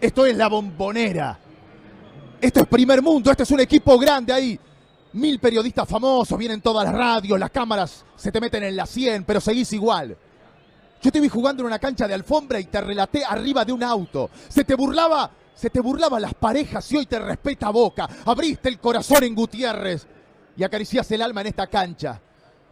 Esto es la bombonera. Esto es primer mundo, este es un equipo grande ahí. Mil periodistas famosos, vienen todas las radios, las cámaras se te meten en la 100, pero seguís igual. Yo te vi jugando en una cancha de alfombra y te relaté arriba de un auto. Se te burlaba, se te burlaba las parejas y hoy te respeta boca. Abriste el corazón en Gutiérrez y acariciás el alma en esta cancha.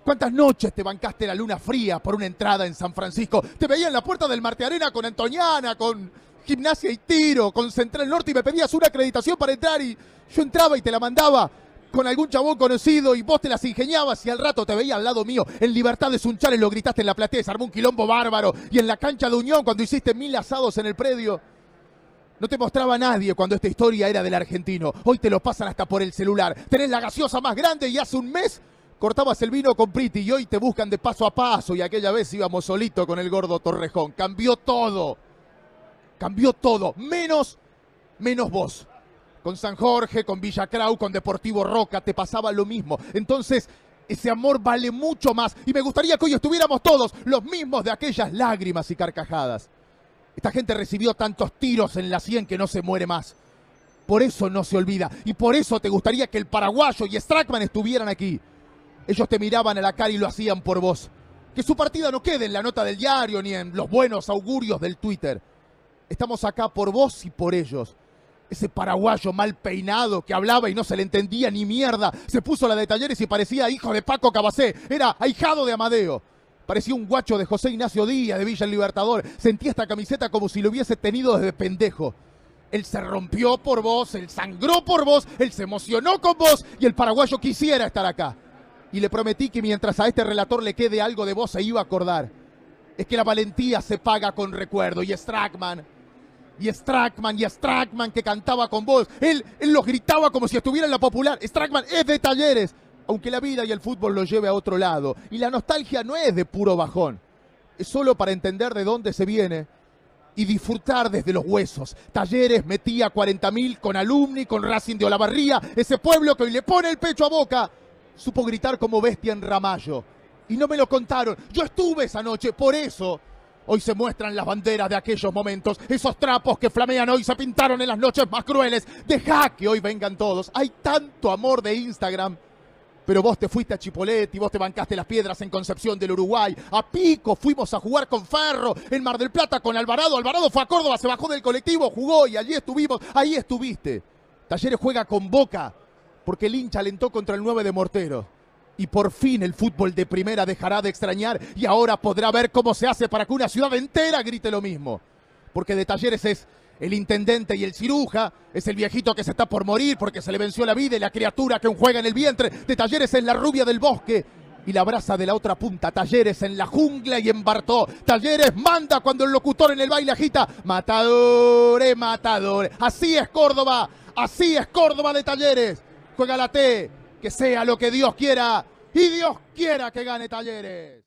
¿Cuántas noches te bancaste la luna fría por una entrada en San Francisco? Te veía en la puerta del Marte Arena con Antoñana, con gimnasia y tiro con Central Norte y me pedías una acreditación para entrar y yo entraba y te la mandaba con algún chabón conocido y vos te las ingeniabas y al rato te veía al lado mío. En Libertad de Sunchales lo gritaste en la platea, se armó un quilombo bárbaro. Y en la cancha de Unión cuando hiciste mil asados en el predio. No te mostraba nadie cuando esta historia era del argentino. Hoy te lo pasan hasta por el celular. Tenés la gaseosa más grande y hace un mes cortabas el vino con Priti y hoy te buscan de paso a paso y aquella vez íbamos solito con el gordo Torrejón. Cambió todo cambió todo, menos, menos vos. Con San Jorge, con Villacrau, con Deportivo Roca, te pasaba lo mismo. Entonces, ese amor vale mucho más y me gustaría que hoy estuviéramos todos los mismos de aquellas lágrimas y carcajadas. Esta gente recibió tantos tiros en la sien que no se muere más. Por eso no se olvida y por eso te gustaría que el paraguayo y Strackman estuvieran aquí. Ellos te miraban a la cara y lo hacían por vos. Que su partida no quede en la nota del diario ni en los buenos augurios del Twitter. Estamos acá por vos y por ellos. Ese paraguayo mal peinado que hablaba y no se le entendía ni mierda, se puso la de talleres y parecía hijo de Paco Cabacé, era ahijado de Amadeo. Parecía un guacho de José Ignacio Díaz de Villa El Libertador. Sentía esta camiseta como si lo hubiese tenido desde pendejo. Él se rompió por vos, él sangró por vos, él se emocionó con vos y el paraguayo quisiera estar acá. Y le prometí que mientras a este relator le quede algo de vos se iba a acordar. Es que la valentía se paga con recuerdo y Strackman y Strackman, y Strackman que cantaba con voz. Él, él los gritaba como si estuviera en la popular. Strackman es de talleres, aunque la vida y el fútbol lo lleve a otro lado. Y la nostalgia no es de puro bajón, es solo para entender de dónde se viene y disfrutar desde los huesos. Talleres metía 40.000 con Alumni, con Racing de Olavarría, ese pueblo que hoy le pone el pecho a boca. Supo gritar como bestia en Ramallo. Y no me lo contaron. Yo estuve esa noche, por eso Hoy se muestran las banderas de aquellos momentos, esos trapos que flamean hoy se pintaron en las noches más crueles. Deja que hoy vengan todos. Hay tanto amor de Instagram. Pero vos te fuiste a Chipoletti, vos te bancaste las piedras en Concepción del Uruguay. A Pico fuimos a jugar con Farro en Mar del Plata con Alvarado. Alvarado fue a Córdoba, se bajó del colectivo, jugó y allí estuvimos, ahí estuviste. Talleres juega con Boca, porque el hincha alentó contra el 9 de Mortero. Y por fin el fútbol de primera dejará de extrañar y ahora podrá ver cómo se hace para que una ciudad entera grite lo mismo. Porque de talleres es el intendente y el ciruja, es el viejito que se está por morir porque se le venció la vida y la criatura que un juega en el vientre. De talleres en la rubia del bosque y la brasa de la otra punta. Talleres en la jungla y en Bartó. Talleres manda cuando el locutor en el baile agita. Matadores, matadores. Así es Córdoba. Así es Córdoba de Talleres. Juega la T que sea lo que Dios quiera y Dios quiera que gane Talleres.